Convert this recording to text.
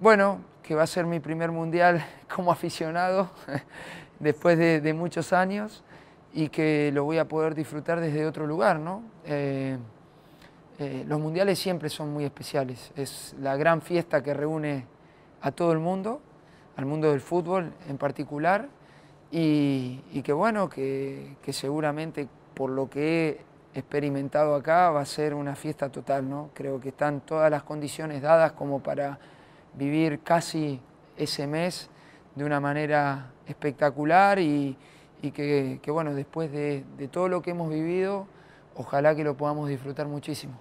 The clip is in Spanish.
bueno, que va a ser mi primer mundial como aficionado después de, muchos años y que lo voy a poder disfrutar desde otro lugar, ¿no? Eh, eh, los mundiales siempre son muy especiales, es la gran fiesta que reúne a todo el mundo, al mundo del fútbol en particular, y, que bueno, que, que, seguramente por lo que he experimentado acá va a ser una fiesta total, ¿no? Creo que están todas las condiciones dadas como para vivir casi ese mes de una manera espectacular y, que, bueno, después de todo lo que hemos vivido, ojalá que lo podamos disfrutar muchísimo.